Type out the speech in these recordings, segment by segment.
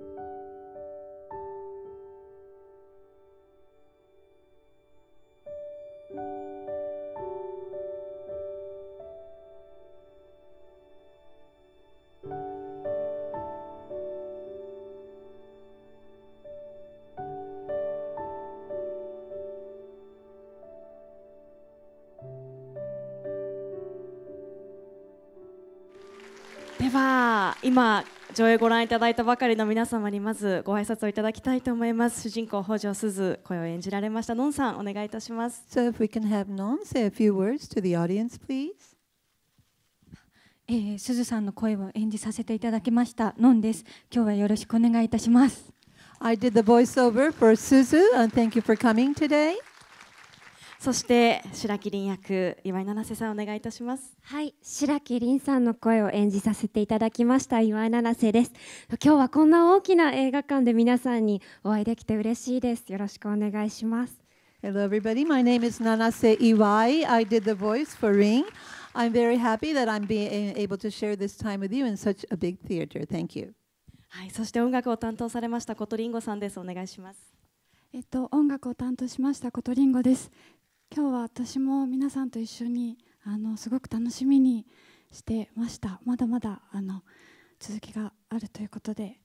では今上映ご覧いただいたばかりの皆様にまずご挨拶をいただきたいと思います主人公北条すず声を演じられましたのんさんお願いいたします So if we can have Non say a few words to the audience please えー、すずさんの声を演じさせていただきましたのんです今日はよろしくお願いいたします I did the voiceover for Suzu and thank you for coming today そして白木凛役岩井七瀬さんお願いいたしますはい白木凛さんの声を演じさせていただきました岩井七瀬です今日はこんな大きな映画館で皆さんにお会いできて嬉しいですよろしくお願いします Hello everybody my name is i did the voice for r i n I'm very happy that I'm being able to share this time with you in such a big theater thank you はい、そして音楽を担当されました琴とりさんです。お願いします。えっと、音楽を担当しました琴とりです。今日は私も皆さんと一緒にあのすごく楽しみにしてましたまだまだあの続きがあるということで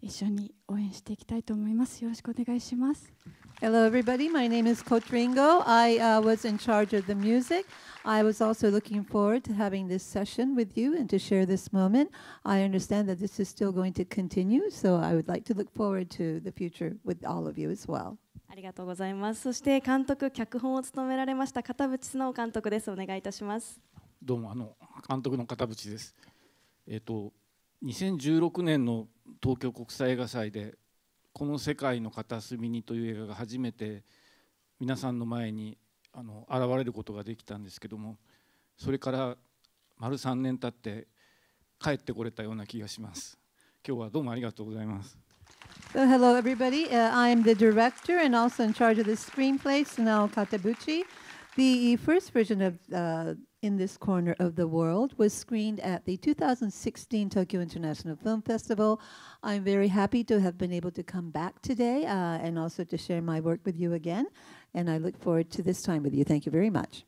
一緒に応援していきたいと思いますよろしくお願いします Hello everybody, my name is Coach Ringo. I uh, was in charge of the music. I was also looking forward to having this session with you and to share this moment. I understand that this is still going to continue, so I would like to look forward to the future with all of you as well. ありがとうございます。そして監督、脚本を務められました片渕素直監督です。お願いいたします。どうもあの監督の片渕です。えっ、と2016年の東京国際映画祭でこの世界の片隅にという映画が初めて皆さんの前にあの現れることができたんですけども、それから丸3年経って帰ってこれたような気がします。今日はどうもありがとうございます。So hello, everybody. Uh, I'm the director and also in charge of the screenplay, Sunao Katabuchi. The first version of uh, In This Corner of the World was screened at the 2016 Tokyo International Film Festival. I'm very happy to have been able to come back today uh, and also to share my work with you again. And I look forward to this time with you. Thank you very much.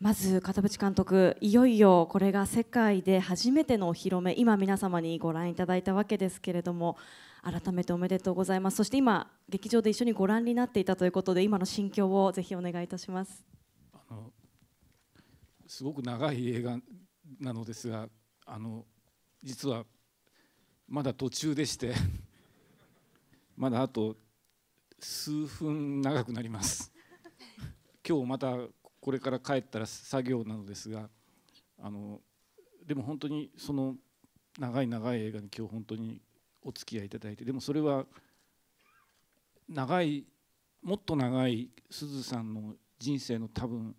まず片渕監督、いよいよこれが世界で初めてのお披露目、今、皆様にご覧いただいたわけですけれども、改めておめでとうございます、そして今、劇場で一緒にご覧になっていたということで、今の心境をぜひお願いいたしますあのすごく長い映画なのですが、あの実はまだ途中でして まだあと数分長くなります。今日またこれから帰ったら作業なのですがあのでも本当にその長い長い映画に今日本当にお付き合いいただいてでもそれは長いもっと長いすずさんの人生の多分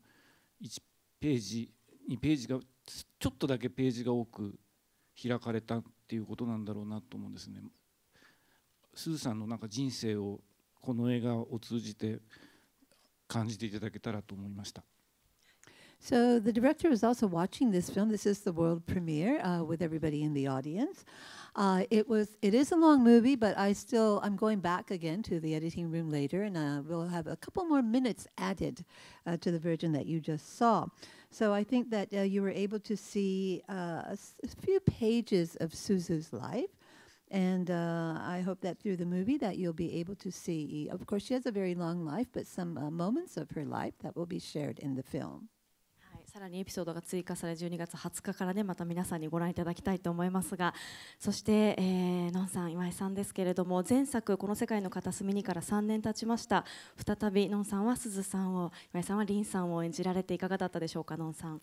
1ページ2ページがちょっとだけページが多く開かれたっていうことなんだろうなと思うんですね。すずさんのなんか人生をこの映画を通じて感じていただけたらと思いました。So the director was also watching this film. This is the world premiere uh, with everybody in the audience. Uh, it was. It is a long movie, but I still. I'm going back again to the editing room later, and uh, we'll have a couple more minutes added uh, to the Virgin that you just saw. So I think that uh, you were able to see uh, a, a few pages of Suzu's life. And uh, I hope that through the movie that you'll be able to see. Of course, she has a very long life, but some moments of her life that will be shared in the film. さらにエピソードが追加され12月20日からねまた皆さんにご覧いただきたいと思いますがそして、えー、のんさん今井さんですけれども前作「この世界の片隅に」から3年経ちました再びのんさんは鈴さんを今井さんはりんさんを演じられていかがだったでしょうかのんさん。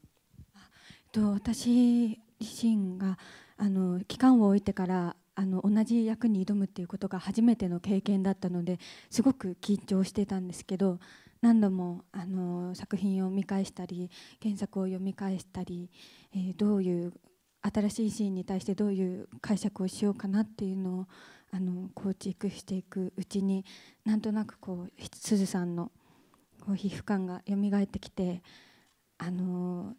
と私自身があの期間を置いてからあの同じ役に挑むっていうことが初めての経験だったのですごく緊張してたんですけど何度もあの作品を見返したり原作を読み返したり、えー、どういう新しいシーンに対してどういう解釈をしようかなっていうのをあの構築していくうちになんとなくこうすずさんのこう皮膚感が蘇ってきてあの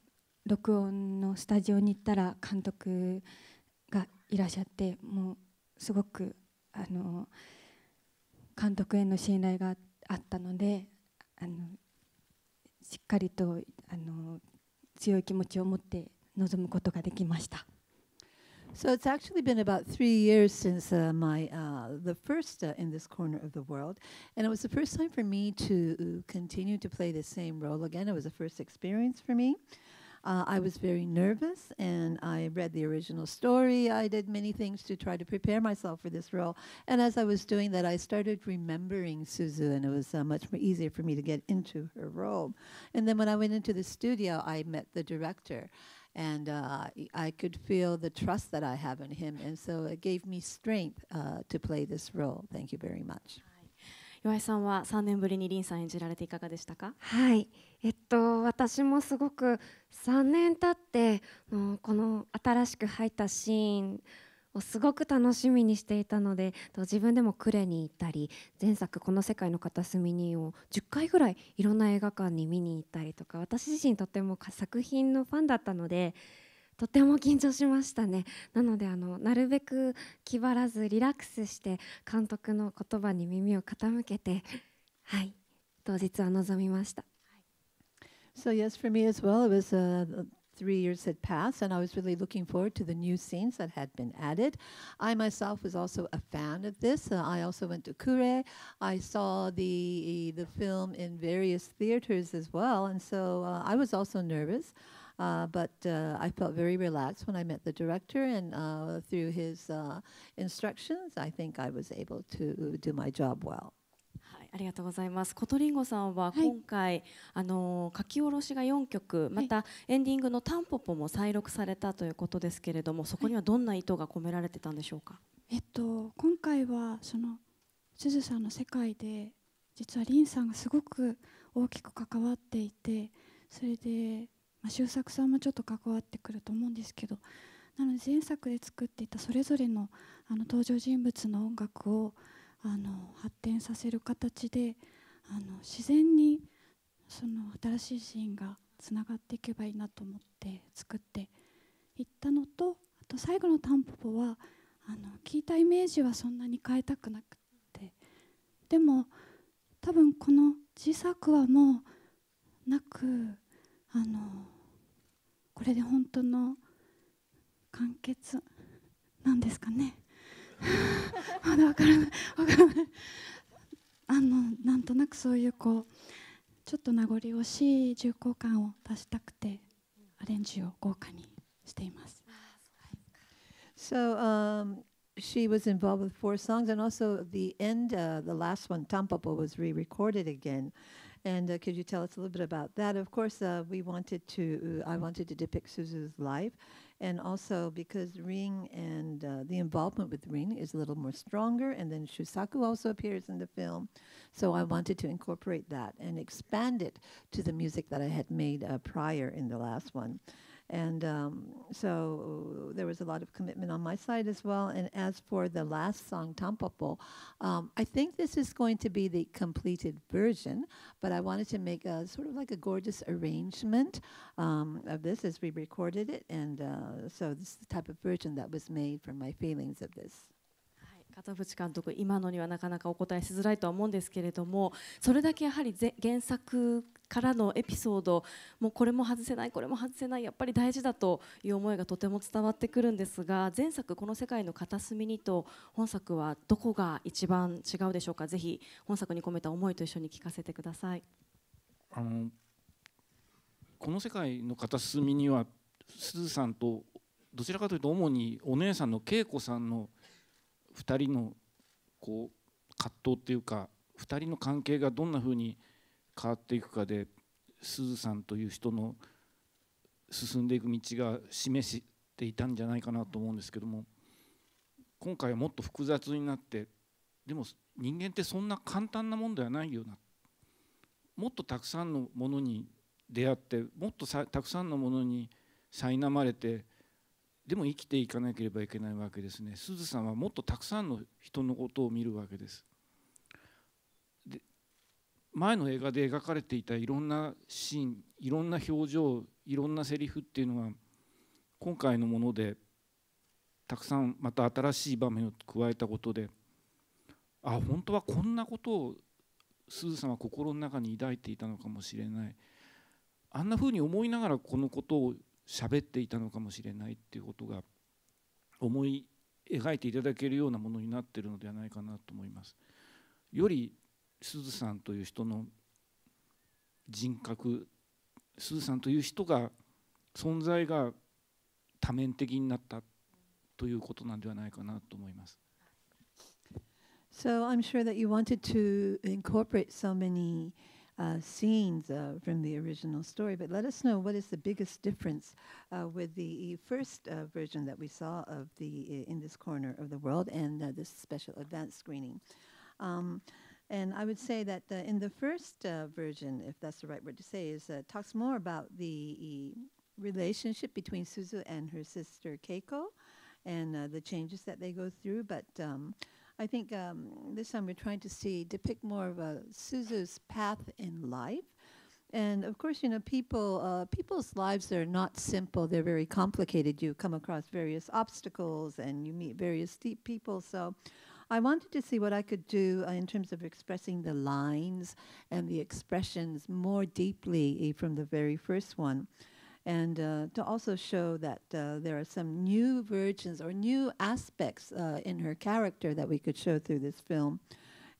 録音のスタジオに行ったら監督がいらっしゃってもうすごくあの監督への信頼があったのであのしっかりとあの強い気持ちを持って臨むことができました。So it's actually been about three years since uh, my uh, the first uh, in this corner of the world, and it was the first time for me to continue to play the same role again. It was a first experience for me. Uh, I was very nervous and I read the original story. I did many things to try to prepare myself for this role. And as I was doing that, I started remembering Suzu and it was uh, much more easier for me to get into her role. And then when I went into the studio, I met the director and uh, I could feel the trust that I have in him. And so it gave me strength uh, to play this role. Thank you very much. 岩井さんは3年ぶりに凛さん演じられていかがでしたかはいえっと私もすごく3年経ってこの新しく入ったシーンをすごく楽しみにしていたので自分でも呉に行ったり前作「この世界の片隅に」を10回ぐらいいろんな映画館に見に行ったりとか私自身とても作品のファンだったのでとても緊張しましたねなのであのなるべく気張らずリラックスして監督の言葉に耳を傾けてはい当日は臨みました So yes for me as well it was、uh, three years had passed, and I was really looking forward to the new scenes that had been added. I myself was also a fan of this. Uh, I also went to Kure. I saw the the film in various theaters as well, and so uh, I was also nervous. Uh, but uh, I felt very relaxed when I met the director, and uh, through his instructions, I think I was able to do my job well. ありがとうございます。コトリンゴさんは今回、はい、あの書き下ろしが4曲、またエンディングのタンポポも再録されたということですけれども、そこにはどんな意図が込められてたんでしょうか。えっと今回はそのすずさんの世界で、実はリンさんがすごく大きく関わっていて、それでまあ、作さんもちょっと関わってくると思うんですけどなので前作で作っていたそれぞれのあの登場人物の音楽をあの発展させる形であの自然にその新しいシーンがつながっていけばいいなと思って作っていったのとあと最後の「タンポポは」あの聞いたイメージはそんなに変えたくなくてでも多分この自作はもうなくあのこれで本当の完結なんですかね まだ分からない分からないあのなんとなくそういうこうちょっと名残惜しい重厚感を出したくてアレンジを豪華にしています。So, um, she was involved with four songs, and also the end, uh, the last one, Tampopo, was re-recorded again. And uh, could you tell us a little bit about that? Of course, uh, we wanted to. Uh, I wanted to depict Suzu's life, and also because Ring and uh, the involvement with Ring is a little more stronger, and then Shusaku also appears in the film, so I wanted to incorporate that and expand it to the music that I had made uh, prior in the last one. And um, so there was a lot of commitment on my side as well. And as for the last song, Tampopo, um, I think this is going to be the completed version, but I wanted to make a sort of like a gorgeous arrangement um, of this as we recorded it. And uh, so this is the type of version that was made from my feelings of this. 片渕監督、今のにはなかなかお答えしづらいとは思うんですけれどもそれだけやはり原作からのエピソードもうこれも外せないこれも外せないやっぱり大事だという思いがとても伝わってくるんですが前作「この世界の片隅に」と本作はどこが一番違うでしょうかぜひ本作に込めた思いと一緒に聞かせてください。あのこの世界の片隅にはすずさんとどちらかというと主にお姉さんの恵子さんの2人のこう葛藤っていうか2人の関係がどんなふうに変わっていくかですずさんという人の進んでいく道が示していたんじゃないかなと思うんですけども今回はもっと複雑になってでも人間ってそんな簡単なもんではないよなもっとたくさんのものに出会ってもっとたくさんのものに苛まれてでも生きていかなければいけないわけですねすずさんはもっとたくさんの人のことを見るわけですで前の映画で描かれていたいろんなシーンいろんな表情いろんなセリフっていうのは今回のものでたくさんまた新しい場面を加えたことであ本当はこんなことをすずさんは心の中に抱いていたのかもしれないあんなふうに思いながらこのことを喋っていたのかもしれないっていうことが思い描いていただけるようなものになってるのではないかなと思います。よりすずさんという人の人格すずさんという人が存在が多面的になったということなんではないかなと思います。So I'm sure that you wanted to incorporate so many uh, scenes uh, from the original story. But let us know what is the biggest difference uh, with the first uh, version that we saw of the in this corner of the world and uh, this special advance screening. Um, and I would say that in the first version, if that's the right word to say, is talks more about the relationship between Suzu and her sister Keiko, and the changes that they go through. But um, I think um, this time we're trying to see, depict more of a uh, Suzu's path in life. And of course, you know, people, uh, people's lives are not simple. They're very complicated. You come across various obstacles and you meet various deep people. So I wanted to see what I could do uh, in terms of expressing the lines and the expressions more deeply eh, from the very first one and uh, to also show that uh, there are some new versions or new aspects uh, in her character that we could show through this film.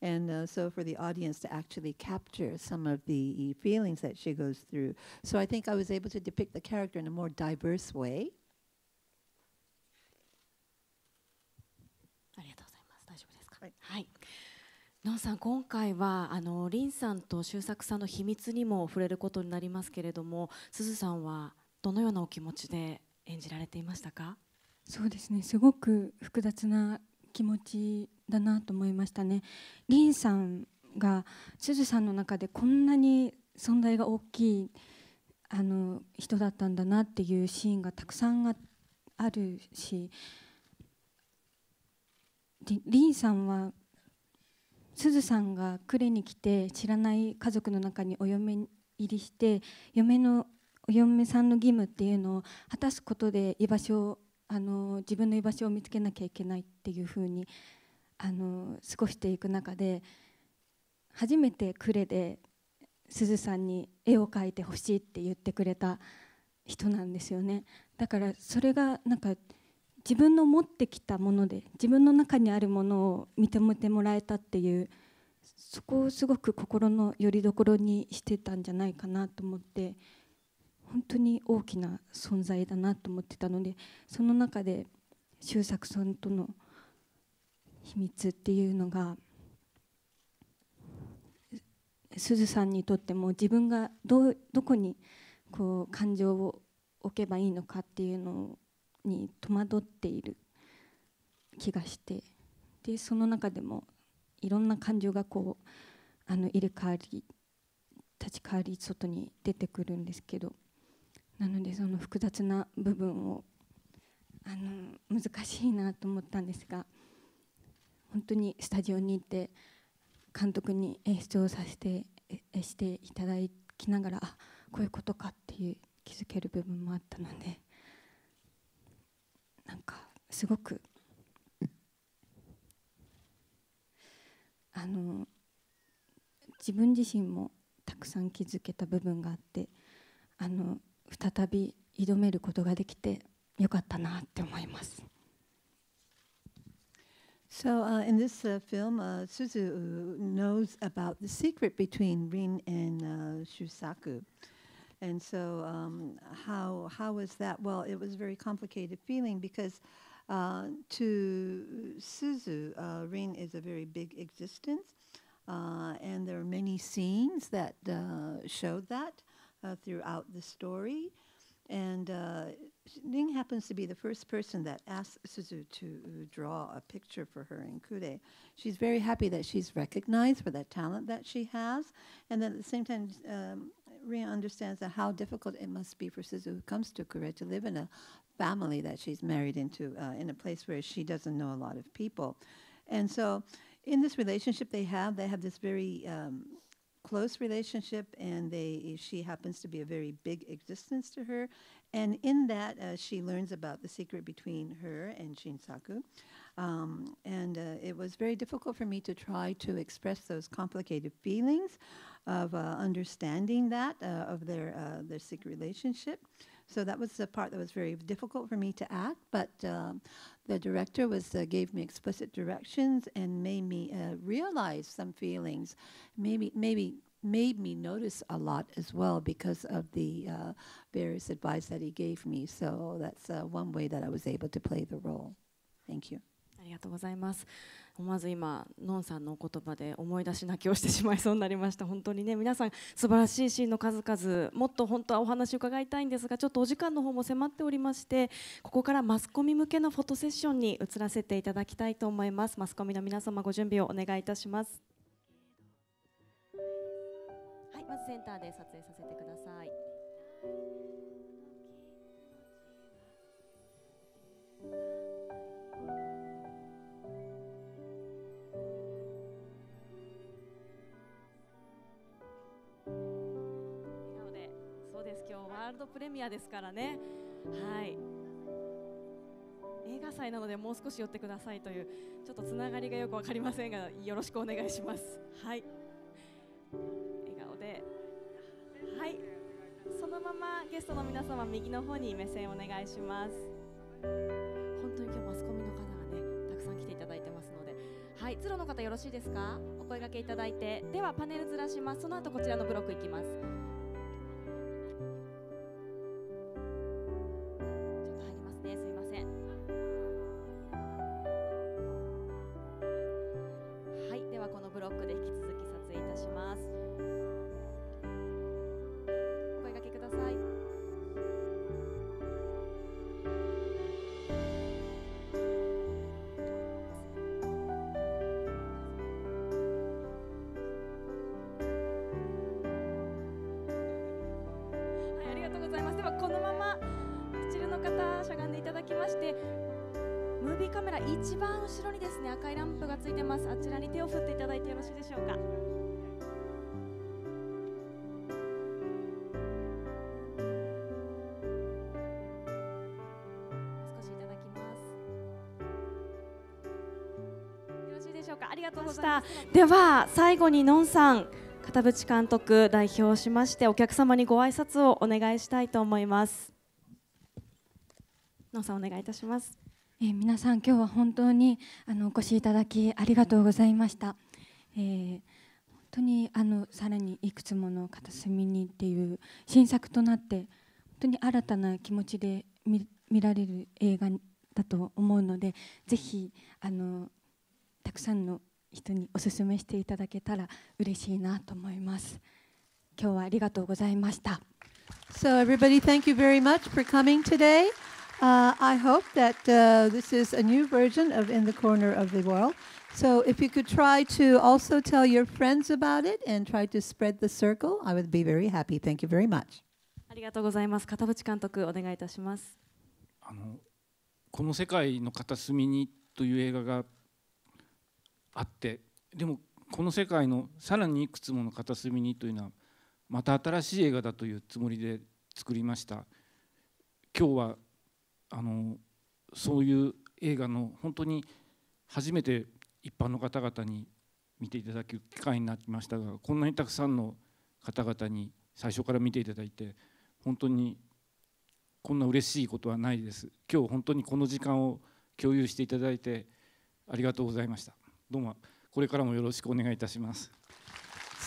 And uh, so for the audience to actually capture some of the feelings that she goes through. So I think I was able to depict the character in a more diverse way のんさん今回はあの林さんと周作さんの秘密にも触れることになりますけれどもすずさんはどのようなお気持ちで演じられていましたかそうですねすごく複雑な気持ちだなと思いましたね。林さんがすずさんの中でこんなに存在が大きいあの人だったんだなっていうシーンがたくさんあるしりんさんはすずさんが呉に来て知らない家族の中にお嫁入りして嫁のお嫁さんの義務っていうのを果たすことで居場所をあの自分の居場所を見つけなきゃいけないっていうふうにあの過ごしていく中で初めて呉ですずさんに絵を描いてほしいって言ってくれた人なんですよねだからそれがなんか自分の持ってきたもので自分の中にあるものを認めてもらえたっていうそこをすごく心のよりどころにしてたんじゃないかなと思って本当に大きな存在だなと思ってたのでその中で周作さんとの秘密っていうのがすずさんにとっても自分がどどこにこう感情を置けばいいのかっていうのをに戸惑っている気がしてでその中でもいろんな感情がこうあの入れ替わり立ち代わり外に出てくるんですけどなのでその複雑な部分をあの難しいなと思ったんですが本当にスタジオに行って監督に演出をさせてしていただきながらあこういうことかっていう気づける部分もあったので。すごくあの自分自身もたくさん気づけた部分があってあの再び挑めることができてよかったなって思います。So, uh, in this uh, film, uh, Suzu knows about the secret between Rin and uh, Shusaku. And so, um, how, how was that? Well, it was a very complicated feeling because Uh, to Suzu, uh, Rin is a very big existence, uh, and there are many scenes that show that throughout the story. And uh, Ning happens to be the first person that asks Suzu to draw a picture for her in Kure. She's very happy that she's recognized for that talent that she has. And then at the same time, um, understands that how difficult it must be for Suzu, who comes to Kure, to live in a family that she's married into, uh, in a place where she doesn't know a lot of people. And so, in this relationship they have, they have this very um, close relationship, and they she happens to be a very big existence to her. And in that, uh, she learns about the secret between her and Shinsaku. Um, and uh, it was very difficult for me to try to express those complicated feelings of uh, understanding that uh, of their uh, their secret relationship. So that was the part that was very difficult for me to act, but um, the director was uh, gave me explicit directions and made me uh, realize some feelings, maybe maybe made me notice a lot as well because of the uh, various advice that he gave me. So that's uh, one way that I was able to play the role. Thank you. ありがとうございます。まず今ノンさんのお言葉で思い出し泣きをしてしまいそうになりました本当にね皆さん素晴らしいシーンの数々もっと本当はお話を伺いたいんですがちょっとお時間の方も迫っておりましてここからマスコミ向けのフォトセッションに移らせていただきたいと思いますマスコミの皆様ご準備をお願いいたしますはいまずセンターで撮影させてくださいドプレミアですからね。はい映画祭なのでもう少し寄ってくださいというちょっとつながりがよく分かりませんがよろしくお願いします。はい笑顔ではいそのままゲストの皆様右の方に目線お願いします本当に今日マスコミの方がねたくさん来ていただいてますのではい鶴の方よろしいですかお声掛けいただいてではパネルずらしますその後こちらのブロックいきますですね赤いランプがついてますあちらに手を振っていただいてよろしいでしょうか少しいただきますよろしいでしょうかありがとうございましたでは最後にのんさん片渕監督代表しましてお客様にご挨拶をお願いしたいと思いますのんさんお願いいたしますえー、皆さん今日は本当にあのお越しいただきありがとうございました、えー、本当にあのさらにいくつもの片隅にっていう新作となって本当に新たな気持ちで見られる映画だと思うのでぜひあのたくさんの人にお勧めしていただけたら嬉しいなと思います今日はありがとうございました So everybody thank you very much for coming today Uh, I hope that uh, this is a new version of In the Corner of the World. So if you could try to also tell your friends about it and try to spread the circle, I would be very happy. Thank you very much. ありがとうございます。片渕監督、お願いいたします。あのこの世界の片隅にという映画があって、でもこの世界のさらにいくつもの片隅にというのはまた新しい映画だというつもりで作りました。今日はあのそういう映画の本当に初めて一般の方々に見ていただく機会になりましたがこんなにたくさんの方々に最初から見ていただいて本当にこんな嬉しいことはないです今日本当にこの時間を共有していただいてありがとうございましたどうもこれからもよろしくお願いいたします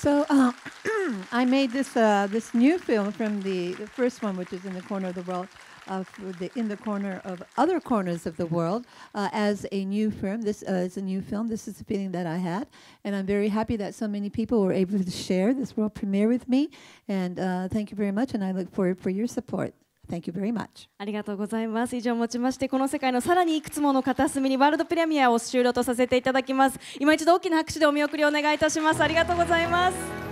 So uh, I made this uh, this new film from the, the first one which is in the corner of the world uh, the, in the corner of other corners of the world uh, as a new film. This uh, is a new film. This is the feeling that I had, and I'm very happy that so many people were able to share this world premiere with me. And thank you very much, and I look forward for your support. Thank you very much. ありがとうございます。以上をもちまして、この世界のさらにいくつもの片隅にワールドプレミアを終了とさせていただきます。今一度大きな拍手でお見送りをお願いいたします。ありがとうございます。